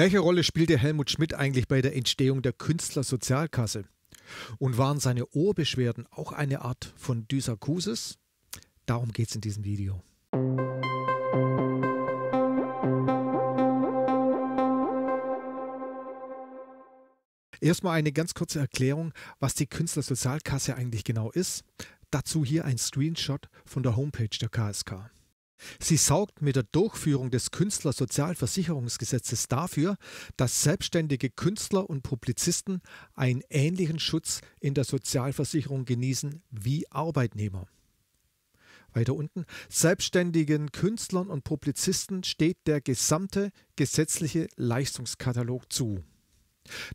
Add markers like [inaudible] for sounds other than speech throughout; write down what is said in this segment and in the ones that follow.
Welche Rolle spielte Helmut Schmidt eigentlich bei der Entstehung der Künstlersozialkasse? Und waren seine Ohrbeschwerden auch eine Art von Dysakusis? Darum geht es in diesem Video. Erstmal eine ganz kurze Erklärung, was die Künstlersozialkasse eigentlich genau ist. Dazu hier ein Screenshot von der Homepage der KSK. Sie sorgt mit der Durchführung des Künstlersozialversicherungsgesetzes dafür, dass selbstständige Künstler und Publizisten einen ähnlichen Schutz in der Sozialversicherung genießen wie Arbeitnehmer. Weiter unten, selbstständigen Künstlern und Publizisten steht der gesamte gesetzliche Leistungskatalog zu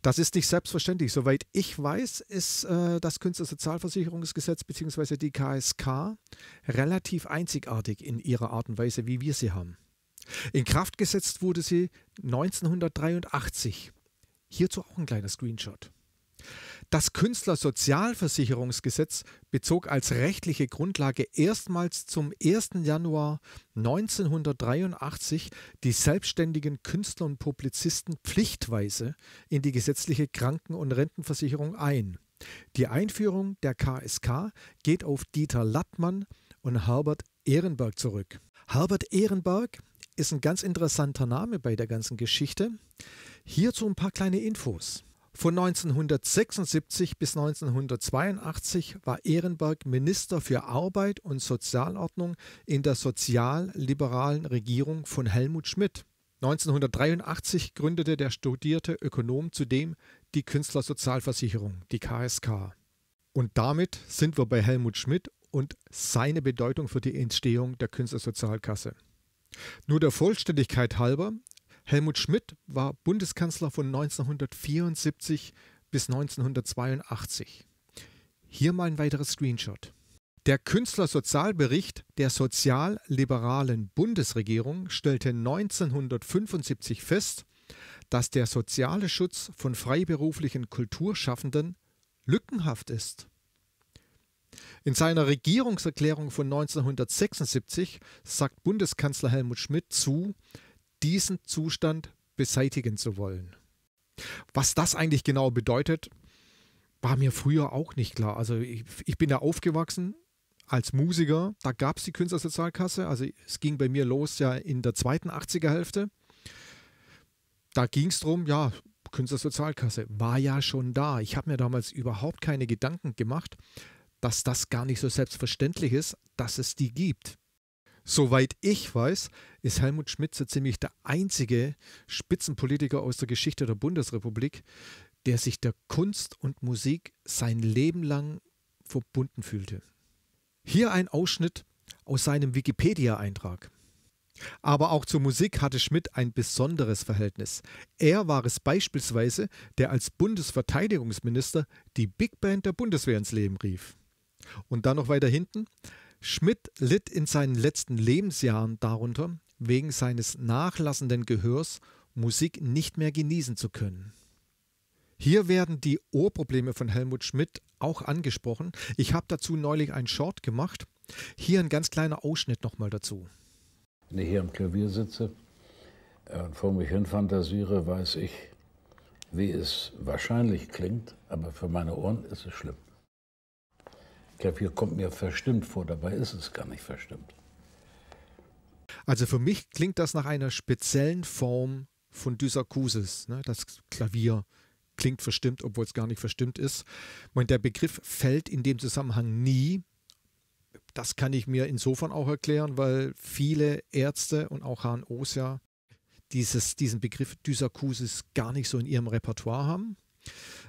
das ist nicht selbstverständlich. Soweit ich weiß, ist äh, das Künstlersozialversicherungsgesetz bzw. die KSK relativ einzigartig in ihrer Art und Weise, wie wir sie haben. In Kraft gesetzt wurde sie 1983. Hierzu auch ein kleiner Screenshot. Das Künstlersozialversicherungsgesetz bezog als rechtliche Grundlage erstmals zum 1. Januar 1983 die selbstständigen Künstler und Publizisten pflichtweise in die gesetzliche Kranken- und Rentenversicherung ein. Die Einführung der KSK geht auf Dieter Lattmann und Herbert Ehrenberg zurück. Herbert Ehrenberg ist ein ganz interessanter Name bei der ganzen Geschichte. Hierzu ein paar kleine Infos. Von 1976 bis 1982 war Ehrenberg Minister für Arbeit und Sozialordnung in der sozialliberalen Regierung von Helmut Schmidt. 1983 gründete der studierte Ökonom zudem die Künstlersozialversicherung, die KSK. Und damit sind wir bei Helmut Schmidt und seine Bedeutung für die Entstehung der Künstlersozialkasse. Nur der Vollständigkeit halber, Helmut Schmidt war Bundeskanzler von 1974 bis 1982. Hier mal ein weiteres Screenshot. Der Künstlersozialbericht der sozialliberalen Bundesregierung stellte 1975 fest, dass der soziale Schutz von freiberuflichen Kulturschaffenden lückenhaft ist. In seiner Regierungserklärung von 1976 sagt Bundeskanzler Helmut Schmidt zu, diesen Zustand beseitigen zu wollen. Was das eigentlich genau bedeutet, war mir früher auch nicht klar. Also ich, ich bin da aufgewachsen als Musiker, da gab es die Künstlersozialkasse, also es ging bei mir los ja in der zweiten 80er Hälfte. Da ging es darum, ja, Künstlersozialkasse war ja schon da. Ich habe mir damals überhaupt keine Gedanken gemacht, dass das gar nicht so selbstverständlich ist, dass es die gibt. Soweit ich weiß, ist Helmut Schmidt so ziemlich der einzige Spitzenpolitiker aus der Geschichte der Bundesrepublik, der sich der Kunst und Musik sein Leben lang verbunden fühlte. Hier ein Ausschnitt aus seinem Wikipedia-Eintrag. Aber auch zur Musik hatte Schmidt ein besonderes Verhältnis. Er war es beispielsweise, der als Bundesverteidigungsminister die Big Band der Bundeswehr ins Leben rief. Und dann noch weiter hinten, Schmidt litt in seinen letzten Lebensjahren darunter, wegen seines nachlassenden Gehörs Musik nicht mehr genießen zu können. Hier werden die Ohrprobleme von Helmut Schmidt auch angesprochen. Ich habe dazu neulich einen Short gemacht. Hier ein ganz kleiner Ausschnitt nochmal dazu. Wenn ich hier am Klavier sitze äh, und vor mich hin fantasiere, weiß ich, wie es wahrscheinlich klingt, aber für meine Ohren ist es schlimm. Klavier kommt mir verstimmt vor, dabei ist es gar nicht verstimmt. Also für mich klingt das nach einer speziellen Form von Dysakusis. Ne? Das Klavier klingt verstimmt, obwohl es gar nicht verstimmt ist. Und der Begriff fällt in dem Zusammenhang nie. Das kann ich mir insofern auch erklären, weil viele Ärzte und auch HNOs ja dieses, diesen Begriff Dysakusis gar nicht so in ihrem Repertoire haben.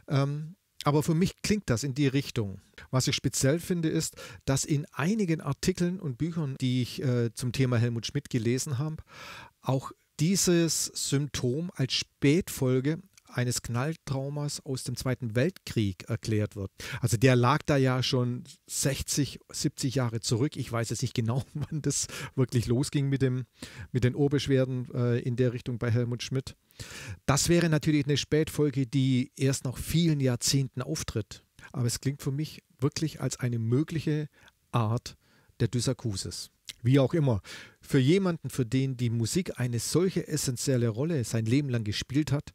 Ähm, aber für mich klingt das in die Richtung. Was ich speziell finde, ist, dass in einigen Artikeln und Büchern, die ich äh, zum Thema Helmut Schmidt gelesen habe, auch dieses Symptom als Spätfolge eines Knalltraumas aus dem Zweiten Weltkrieg erklärt wird. Also der lag da ja schon 60, 70 Jahre zurück. Ich weiß jetzt nicht genau, [laughs] wann das wirklich losging mit, dem, mit den Ohrbeschwerden äh, in der Richtung bei Helmut Schmidt. Das wäre natürlich eine Spätfolge, die erst nach vielen Jahrzehnten auftritt. Aber es klingt für mich wirklich als eine mögliche Art der Dysakusis. Wie auch immer, für jemanden, für den die Musik eine solche essentielle Rolle sein Leben lang gespielt hat,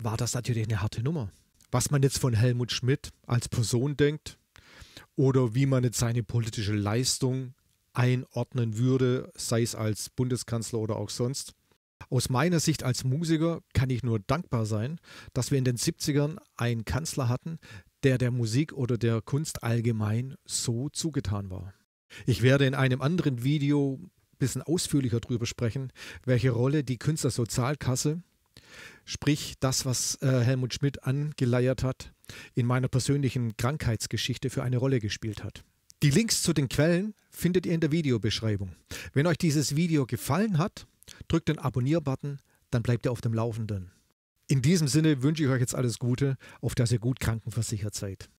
war das natürlich eine harte Nummer. Was man jetzt von Helmut Schmidt als Person denkt oder wie man jetzt seine politische Leistung einordnen würde, sei es als Bundeskanzler oder auch sonst. Aus meiner Sicht als Musiker kann ich nur dankbar sein, dass wir in den 70ern einen Kanzler hatten, der der Musik oder der Kunst allgemein so zugetan war. Ich werde in einem anderen Video ein bisschen ausführlicher darüber sprechen, welche Rolle die Künstlersozialkasse Sprich, das, was äh, Helmut Schmidt angeleiert hat, in meiner persönlichen Krankheitsgeschichte für eine Rolle gespielt hat. Die Links zu den Quellen findet ihr in der Videobeschreibung. Wenn euch dieses Video gefallen hat, drückt den Abonnier-Button, dann bleibt ihr auf dem Laufenden. In diesem Sinne wünsche ich euch jetzt alles Gute, auf dass ihr gut krankenversichert seid.